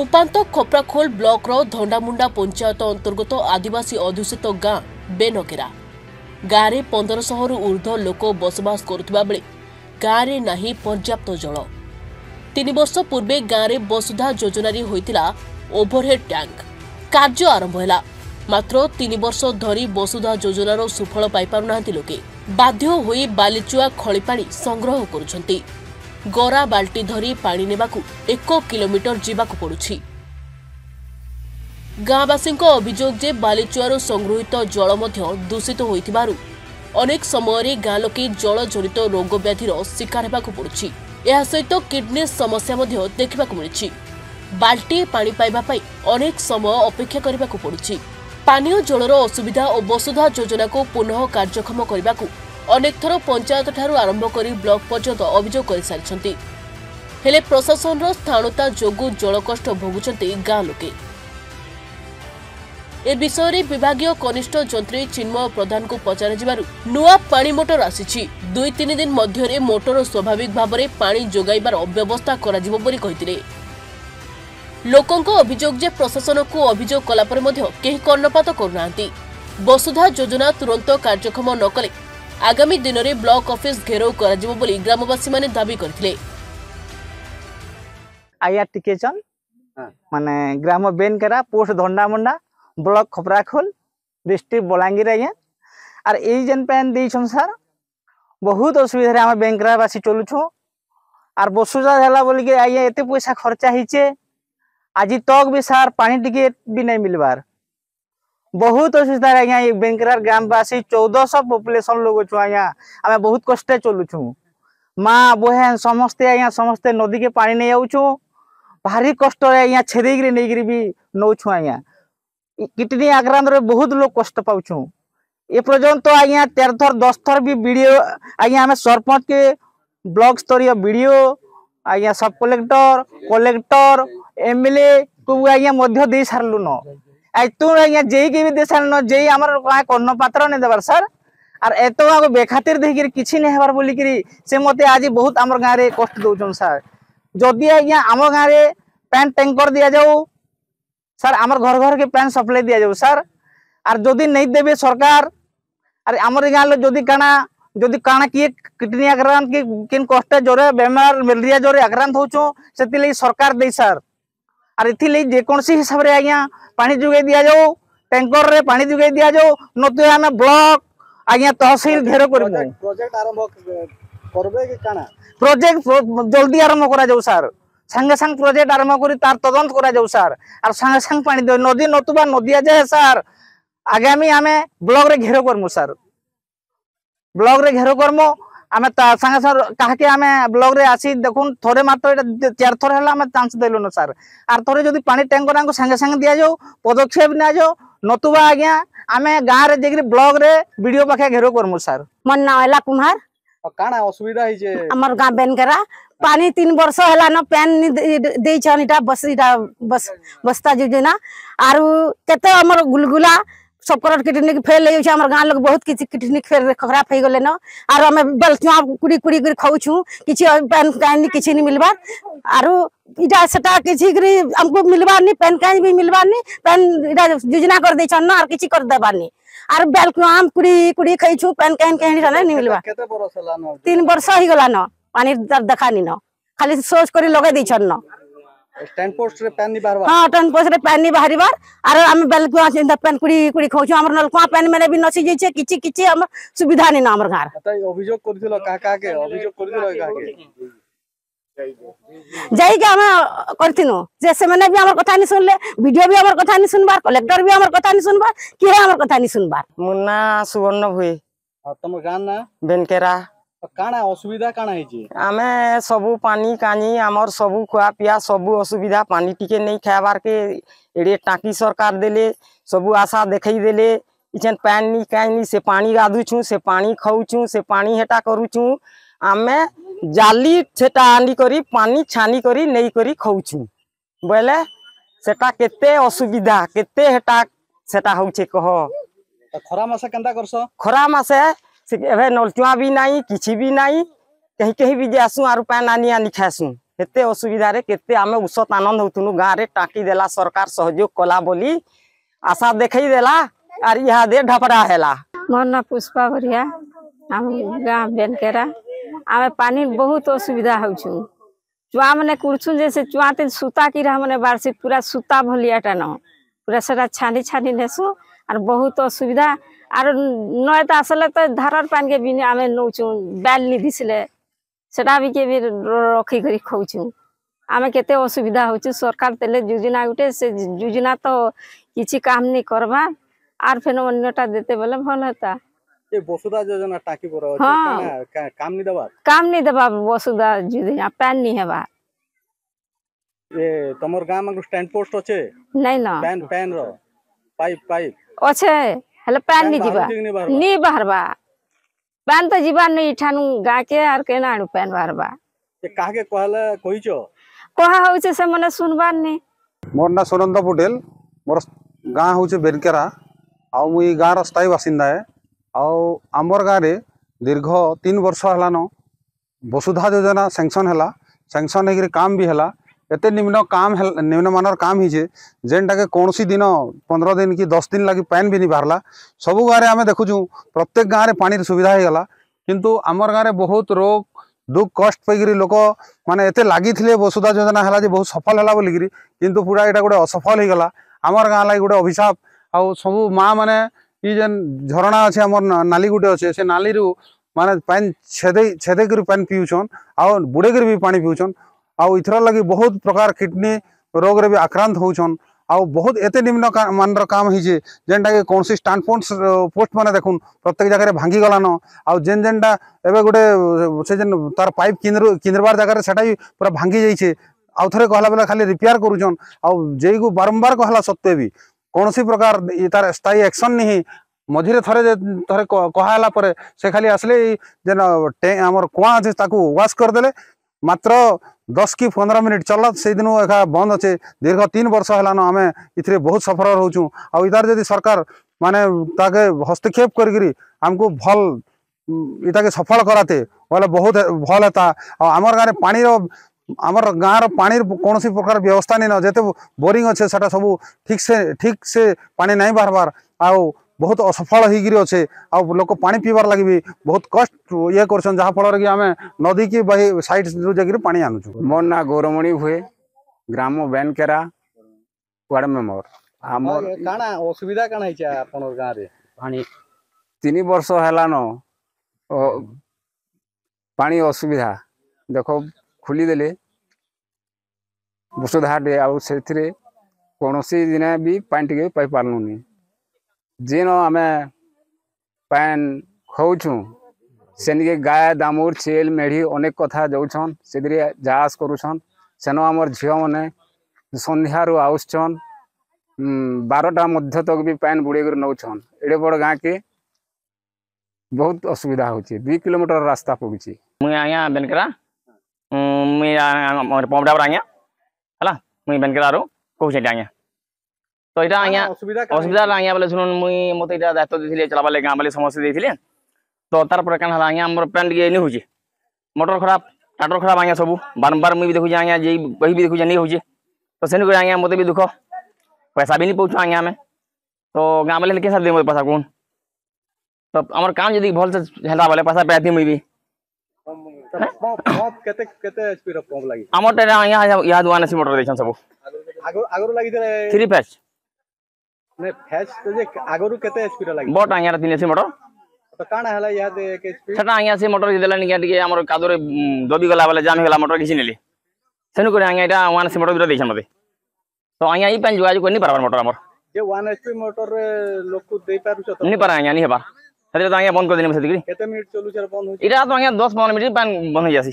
ଉପାନ୍ତ ଖପ୍ରାଖୋଲ ବ୍ଲକର ଧଣ୍ଡାମୁଣ୍ଡା ପଞ୍ଚାୟତ ଅନ୍ତର୍ଗତ ଆଦିବାସୀ ଅଧ୍ୟୁଷିତ ଗାଁ ବେନକେରା ଗାଁରେ ପନ୍ଦରଶହରୁ ଉର୍ଦ୍ଧ୍ୱ ଲୋକ ବସବାସ କରୁଥିବା ବେଳେ ଗାଁରେ ନାହିଁ ପର୍ଯ୍ୟାପ୍ତ ଜଳ ତିନି ବର୍ଷ ପୂର୍ବେ ଗାଁରେ ବସୁଧା ଯୋଜନାରେ ହୋଇଥିଲା ଓଭରହେଡ୍ ଟ୍ୟାଙ୍କ କାର୍ଯ୍ୟ ଆରମ୍ଭ ହେଲା ମାତ୍ର ତିନି ବର୍ଷ ଧରି ବସୁଧା ଯୋଜନାର ସୁଫଳ ପାଇପାରୁନାହାନ୍ତି ଲୋକେ ବାଧ୍ୟ ହୋଇ ବାଲିଚୁଆ ଖଳିପାଣି ସଂଗ୍ରହ କରୁଛନ୍ତି ଗରା ବାଲ୍ଟି ଧରି ପାଣି ନେବାକୁ ଏକ କିଲୋମିଟର ଯିବାକୁ ପଡ଼ୁଛି ଗାଁବାସୀଙ୍କ ଅଭିଯୋଗ ଯେ ବାଲିଚୁଆରୁ ସଂଗୃହୀତ ଜଳ ମଧ୍ୟ ଦୂଷିତ ହୋଇଥିବାରୁ ଅନେକ ସମୟରେ ଗାଁ ଲୋକେ ଜଳଜନିତ ରୋଗବ୍ୟାଧିର ଶିକାର ହେବାକୁ ପଡ଼ୁଛି ଏହା ସହିତ କିଡ୍ନି ସମସ୍ୟା ମଧ୍ୟ ଦେଖିବାକୁ ମିଳିଛି ବାଲ୍ଟିଏ ପାଣି ପାଇବା ପାଇଁ ଅନେକ ସମୟ ଅପେକ୍ଷା କରିବାକୁ ପଡ଼ୁଛି ପାନୀୟ ଜଳର ଅସୁବିଧା ଓ ବସୁଧା ଯୋଜନାକୁ ପୁନଃ କାର୍ଯ୍ୟକ୍ଷମ କରିବାକୁ ଅନେକ ଥର ପଞ୍ଚାୟତଠାରୁ ଆରମ୍ଭ କରି ବ୍ଲକ ପର୍ଯ୍ୟନ୍ତ ଅଭିଯୋଗ କରିସାରିଛନ୍ତି ହେଲେ ପ୍ରଶାସନର ସ୍ଥାଣୁତା ଯୋଗୁଁ ଜଳକଷ୍ଟ ଭୋଗୁଛନ୍ତି ଗାଁ ଲୋକେ ଏ ବିଷୟରେ ବିଭାଗୀୟ କନିଷ୍ଠ ଯନ୍ତ୍ରୀ ଚିନ୍ମୟ ପ୍ରଧାନଙ୍କୁ ପଚରାଯିବାରୁ ନୂଆ ପାଣି ମୋଟର ଆସିଛି ଦୁଇ ତିନି ଦିନ ମଧ୍ୟରେ ମୋଟର ସ୍ୱାଭାବିକ ଭାବରେ ପାଣି ଯୋଗାଇବାର ବ୍ୟବସ୍ଥା କରାଯିବ ବୋଲି କହିଥିଲେ ଲୋକଙ୍କ ଅଭିଯୋଗ ଯେ ପ୍ରଶାସନକୁ ଅଭିଯୋଗ କଲା ପରେ ମଧ୍ୟ କେହି କର୍ଣ୍ଣପାତ କରୁନାହାନ୍ତି ବସୁଧା ଯୋଜନା ତୁରନ୍ତ କାର୍ଯ୍ୟକ୍ଷମ ନ କଲେ ଆଗାମୀ ଦିନରେ ବ୍ଲକ ଅଫିସ ଘେରାଉ କରାଯିବ ବୋଲି ଗ୍ରାମବାସୀମାନେ ଦାବି କରିଥିଲେ ଆଇଆର୍ଟିକେସନ୍ ମାନେ ଗ୍ରାମ Benkera post Dhandamunda block Khaprakhol district Balangir ଆଜ୍ଞା ଆର୍ ଏଇ ଯେନ୍ ପେନ୍ ଦେଇଛନ୍ ସାର୍ ବହୁତ ଅସୁବିଧାରେ ଆମେ ବେଙ୍କରାବାସୀ ଚଲୁଛୁ ଆର୍ ବସୁଜା ହେଲା ବୋଲିକି ଆଜ୍ଞା ଏତେ ପଇସା ଖର୍ଚ୍ଚା ହେଇଛେ ଆଜି ତକ୍ ବି ସାର୍ ପାଣି ଟିକେ ବି ନାଇଁ ମିଲବାର୍ बहुत असुविधा आज्ञा ये बेंकरार ग्रामवासी चौदहश पपुलेसन लोग अच्छे आज्ञा आम बहुत कष्ट चलुचु माँ बहन समस्ते आज समस्ते नदी के पा नहीं जाऊ भारी कष्ट आज्ञा छेद नहीं भी नौ छुँ आज्ञा कितनी आक्रांत बहुत लोग कष्ट पाचु ए पर्यत आज्ञा तेरह थर दस थर भी वीडियो आज्ञा आम सरपंच के ब्लक स्तर वीडियो आज्ञा सब collector collector M L A को आज्ञा मध्य सारूँ न একটুকুন আজ্ঞা যেইকে বি দে সার ন যেই আমার কাঁ কর্ণপাত্র নে দেবার স্যার আর এত আগ বেখাতির দেখিকি কিছু নে হবার বলিকি সে মতে আজ বহুত আমার গাঁরে কষ্ট দৌছন স্যার যদি আজ্ঞা আমার গাঁরে প্যান ট্যাঙ্কর দিয়া যাও স্যার আমার ঘর ঘরকে প্যান সপ্লাই দিয়া যাও স্যার আর যদি নেই দেবে সরকার আর আমার গাঁ যদি কানা যদি কানা কিয়ে কিডনি আক্রান্ত কি কিন কষ্টে জ্বরে বেমার ম্যালেরিয়া জ্বরে আক্রান্ত হচ্ছ সেতির লাগি সরকার দেই স্যার আর এথিলাগি যেকোনসি হিসাবে আজ্ঞা পানি যোগাই দিয়া যাও ট্যাঙ্করে পানি যোগাই দিয়া যাও নতুন আমি ব্লক আজ্ঞা তহসিল ঘের করবু প্রজেক্ট আরম্ভ করবে কি কানা প্রজেক্ট জলদি আরম্ভ করা যাও স্যার সাঙ্গে সাং প্রজেক্ট আরম্ভ করে তার তদন্ত করা যাও স্যার আর সাঙ্গে সাং পানি দিও নদী নতুবা নদিয়া যায় স্যার আগামী আমি ব্লকরে ঘের করমু স্যার ব্লকরে ঘের করমু ଆମେ ତା ସାଙ୍ଗେ ସାର୍ କାହାକେ ଆମେ ବ୍ଲକ୍ରେ ଆସି ଦେଖୁନ୍ ଥରେ ମାତ୍ର ଏଇଟା ଚାରି ଥର ହେଲା ଆମେ ଚାନ୍ସ ଦେଲୁନୁ ସାର୍ ଆର୍ ଥରେ ଯଦି ପାଣି ଟ୍ୟାଙ୍କରାଙ୍କୁ ସାଙ୍ଗେ ସାଙ୍ଗେ ଦିଆଯାଉ ପଦକ୍ଷେପ ନିଆଯାଉ ନତୁବା ଆଜ୍ଞା ଆମେ ଗାଁରେ ଯାଇକିରି ବ୍ଲକ୍ରେ ବିଡ଼ିଓ ପାଖେ ଘେର କର୍ମୁ ସାର୍ ମୋର ନାଁ ହେଲା କୁମ୍ହାର କାଣା ଅସୁବିଧା ହେଇଛେ ଆମର ଗାଁ ବେନକେରା ପାଣି ତିନ ବର୍ଷ ହେଲାନ ପେନ୍ ଦେଇଛନ୍ ଇଟା ବସ ଇଟା ବସ୍ତା ଯୋଜନା ଆରୁ କେତେ ଆମର ଗୁଲଗୁଲା सब सबकर किडनी फेल हो जाए गाँव लोग बहुत किसी किडनी फेल खराब हो गले न आर आम बेलचुआ कुड़ी कुड़ी कर खाऊ कि पैन कार्ड कि नहीं मिलवा आर इटा सेटा किसी आमको हमको नहीं पैन कार्ड भी मिलबार नहीं पैन इटा योजना कर दे ना आर किसी कर देबार नहीं आर बेलचुआ आम कुड़ी कुड़ी खाई पैन कार्ड कहीं नहीं मिलवा तीन वर्ष हो गला न पानी देखानी न खाली सोच कर लगे दे न ଟ୍ରେନ୍ ପୋଷ୍ଟରେ ପାନି ବାହାରବା ହଁ ଟ୍ରେନ୍ ପୋଷ୍ଟରେ ପାନି ବାହାରିବାର ଆର ଆମେ ବେଲକୁଆ ଚିନ୍ତା ପାନ କୁଡି କୁଡି ଖାଉଛୁ ଆମର ନଲକୁଆ ପାନି ମାନେ ବି ନସି ଯାଇଛେ କିଛି କିଛି ଆମର ସୁବିଧା ନେଇ ଆମର ଗାଁର ଅଭିଯୋଗ କରିଥିଲ କାହା କାହାକେ ଅଭିଯୋଗ କରିଥିଲ କାହାକେ ଯାଇକି ଆମେ କରିଥିନୁ ଯେ ସେମାନେ ବି ଆମର କଥା ନି ଶୁଣିଲେ ବିଡିଓ ବି ଆମର କଥା ନି ଶୁଣବାର କଲେକ୍ଟର ବି ଆମର କଥା ନି ଶୁଣବାର କିଏ ଆମର କଥା ନି ଶୁଣବାର ମୋ ନାଁ ସୁବର୍ଣ୍ଣ ଭୁଇ ତମ ଗାଁ ନାଁ ବେନକେରା কানা অসুবিধা কানা হয়েছে আমি সবু পানি কানি আমার সবু খুয়া পিয়া সবু অসুবিধা পানি টিকে নেই খাইবারকে এড়ে টাকি সরকার দেলে সবু আশা দেখাই দেলে ইছেন প্যান নি কাইনি সে পানি গাধুছু সে পানি খাউছু সে পানি হেটা করুছু আমি জালি সেটা আনি করি পানি ছানি করি নেই করি খাউছু বলে সেটা কেতে অসুবিধা কেতে হেটা সেটা হচ্ছে কহ খরা মাসে কেনতা করছ খরা মাসে ଏବେ ନଲଟୁଆ ବି ନାହିଁ କିଛି ବି ନାହିଁ କେହି କେହି ବି ଯାଏସୁଁ ଆରୁ ପାଏନ୍ ଆନି ଆନି ଖାଏସୁଁ କେତେ ଅସୁବିଧାରେ କେତେ ଆମେ ଉଷତ ଆନନ୍ଦ ହଉଥିଲୁ ଗାଁରେ ଟାଙ୍କି ଦେଲା ସରକାର ସହଯୋଗ କଲା ବୋଲି ଆଶା ଦେଖେଇ ଦେଲା ଆର୍ ଇହାଦେ ଢପଡ଼ା ହେଲା ମୋର ନାଁ ପୁଷ୍ପା ବରିଆ ଆମ ଗାଁ ବେନକେରା ଆମେ ପାନି ବହୁତ ଅସୁବିଧା ହଉଛୁ ଚୁଆ ମାନେ କୁଡ଼ୁଛୁ ଯେ ସେ ଚୁଆ ତିନ୍ ସୂତା କିରା ମାନେ ବାହାରସି ପୁରା ସୂତା ଭଲିଆଟା ନ ପୁରା ସେଟା ଛାନି ଛାନି ନେସୁଁ আর বহুত অসুবিধা আর নয় তো আসলে তো ধারর পানকে বি আমি নৌছু বাল্লি দিছিলে সেটা বি কে রক্ষি করে খাওছু আমি কেতে অসুবিধা হচ্ছে সরকার দেলে যোজনা গোটে সে যোজনা তো কিছু কাম নি করবা আর ফেন অন্যটা দিতে বলে ভাল হতা বসুধা যোজনা টাকি বড় কাম নি দেবা কাম নি দেবা বসুধা যোজনা প্যান নি হেবা ए तमर गाम में स्टैंड पोस्ट होचे नहीं ना पैन पैन रो पाइप पाइप ଅଛେ ହେଲେ ପାନ୍ ନି ଯିବା ନି ବାହାରବା ପାନ୍ ତ ଯିବା ନି ଇଠାନୁ ଗାଁକେ ଆର୍ କେନ ଆଣୁ ପାନ୍ ବାହାରବା କାହାକେ କହଲେ କହିଛ କହା ହଉଛେ ସେମାନେ ଶୁନବାର ନି ମୋର ନା ସୁନନ୍ଦ ପଟେଲ ମୋର ଗାଁ ହଉଛେ ବେନକେରା ଆଉ ମୁଇଁ ଗାଁର ସ୍ଥାୟୀ ବାସିନ୍ଦା ଏ ଆଉ ଆମର ଗାଁରେ ଦୀର୍ଘ ତିନି ବର୍ଷ ହେଲାନ ବସୁଧା ଯୋଜନା ସେଙ୍କସନ୍ ହେଲା ସେଙ୍କସନ୍ ହେଇକିରି କାମ ବି ହେଲା এতে নিম্ন কাম নিম্নমানর কাম হয়েছে যেটাকে কৌশি দিন পনেরো দিন কি দশ দিন লাগি পানি বি বাহারা সবু গাঁরে আমি দেখুছু প্রত্যেক গাঁরে পানির সুবিধা হয়ে গলা কিন্তু আমার গাঁরে বহুত রোগ দুঃখ কষ্ট পাইকি লোক মানে এতে লাগিলে বসুধা যোজনা হল যে বহু সফল হল বলিকি কিন্তু পুরা এটা গোটে অসফল হয়ে গলা আমার গাঁ লাগে গোটে অভিশাপ আউ সবু মা মানে ই যেন ঝরণা আছে আমার নালি গোটে আছে সে নালি মানে পানি ছেদে ছেদেকি পানি পিউছন আউ বুড়েকি বি পানি পিউছন ଆଉ ଏଥର ଲାଗି ବହୁତ ପ୍ରକାର କିଡ଼ନୀ ରୋଗରେ ବି ଆକ୍ରାନ୍ତ ହଉଛନ୍ ଆଉ ବହୁତ ଏତେ ନିମ୍ନ ମାନର କାମ ହେଇଛେ ଯେନ୍ଟାକି କୌଣସି ଷ୍ଟାଣ୍ଡ ପୋଷ୍ଟ ପୋଷ୍ଟମାନେ ଦେଖୁନ୍ ପ୍ରତ୍ୟେକ ଜାଗାରେ ଭାଙ୍ଗିଗଲାନ ଆଉ ଯେନ୍ ଯେନ୍ଟା ଏବେ ଗୋଟେ ସେ ଯେନ୍ ତାର ପାଇପ୍ କିନ୍ଦ୍ର କିନ୍ଦ୍ରବାର ଜାଗାରେ ସେଟା ବି ପୁରା ଭାଙ୍ଗି ଯାଇଛେ ଆଉ ଥରେ କହିଲା ବେଲେ ଖାଲି ରିପେୟାର କରୁଛନ୍ ଆଉ ଯେଇକୁ ବାରମ୍ବାର କହିଲା ସତ୍ତ୍ୱେ ବି କୌଣସି ପ୍ରକାର ତାର ସ୍ଥାୟୀ ଆକ୍ସନ୍ ନାହିଁ ମଝିରେ ଥରେ ଥରେ କୁହା ହେଲା ପରେ ସେ ଖାଲି ଆସିଲେ ଏଇ ଯେନ୍ ଆମର କୁଆଁ ଅଛି ତାକୁ ୱାଶ୍ କରିଦେଲେ মাত্র দশ কি পনেরো মিনিট চলত সেইদিন এখা বন্ধ আছে দীর্ঘ তিন বর্ষ হলান আমি এতে বহু সফর হচ্ছু আদার যদি সরকার মানে তাকে হস্তক্ষেপ করি আমি ভাল এটাকে সফল করাতে বলে বহুত ভাল হতা আমার গাঁরে পানির আমার গাঁর পানির কোণী প্রকার ব্যবস্থা নেই যেতে বোরিং আছে সেটা সবু ঠিকসে ঠিকসে পানি নাই বাহার আর बहुत असफल होकर अच्छे आक पा पीबार लगे भी बहुत कष्ट ये कराफल कि नदी की बही सैड जाकर पा आनुचु मो ना गौरमणी हुए ग्राम बेनकेरा वार्ड मेम्बर आम असुविधा कण तीन वर्ष हलान पा असुविधा देख खुलदे वसुधार्ट आ कौन सी दिन भी पाँच टे पार नहीं जिन आम पैन खुँ से गाय दामुर छेल मेढ़ी अनेक कथा दौन से जास करुन सेन आम झील मैने सन्ध्यारू आसन बारटा मध्य तक भी पैन बुड़े नौछन एडे बड़ गाँ के बहुत असुविधा होलोमीटर रास्ता पड़ी मुई आज्ञा बेनकेरा मुई पमड़ा पर आज्ञा है मुई बेनकेरारू कह आज्ञा तो ये असुविधा आज्ञा बोले शुणु मुई मत दायित्व देते चलावा गाँव बाले समस्त देते तो तार क्या आज्ञा आम पैंट ये नहीं हो मटर खराब टाटर खराब आज्ञा सब बारंबार मुझे देखुचे आज्ञा जी कही भी देखुचे नहीं हो तो सेन कर आज्ञा मत भी दुख पैसा भी नहीं पाऊँ आज्ञा आम तो गाँव बाले कैसे दे मत पैसा कौन तो आम काम जी भल से हेला बोले पैसा पाए मुई भी आम यहाँ दुआन मटर देखें सब थ्री फैस ନେ ଫ୍ୟାଚ୍ ତ ଯେ ଆଗରୁ କେତେ ଏଚପି ର ଲାଗି ବଟ ଆଜ୍ଞା ତିନି ଏଚପି ମୋଟର ତ କାଣା ହେଲା ଏହା ଦେ ଏକ ଏଚପି ସେଟା ଆଜ୍ଞା ସେ ମୋଟର ଦେଲା ନିକା ଟିକେ ଆମର କାଦରେ ଦବି ଗଲା ବେଲେ ଜାମ ହେଲା ମୋଟର କିଛି ନେଲି ସେନୁ କରି ଆଜ୍ଞା ଏଟା ୱାନ୍ ଏଚପି ମୋଟର ଦେଇଛନ୍ ମୋତେ ତ ଆଜ୍ଞା ଏଇ ପାଇଁ ଯୋଗାଯୋଗ କରିନି ପାରବାର ମୋଟର ଆମର ଯେ ୱାନ୍ ଏଚପି ମୋଟର ଲୋକକୁ ଦେଇ ପାରୁଛ ତ ନି ପାରା ଆଜ୍ଞା ନି ହେବା ସେଥିରେ ତ ଆଜ୍ଞା ବନ୍ଦ କରିଦେଲି ସେତିକି କେତେ ମିନିଟ୍ ଚଲୁଛି ବନ୍ଦ ହଉଛି ଏଇଟା ତ ଆଜ୍ଞା ଦଶ ପନ୍ଦର ମିନିଟ୍ ବନ୍ଦ ହେଇଯାସି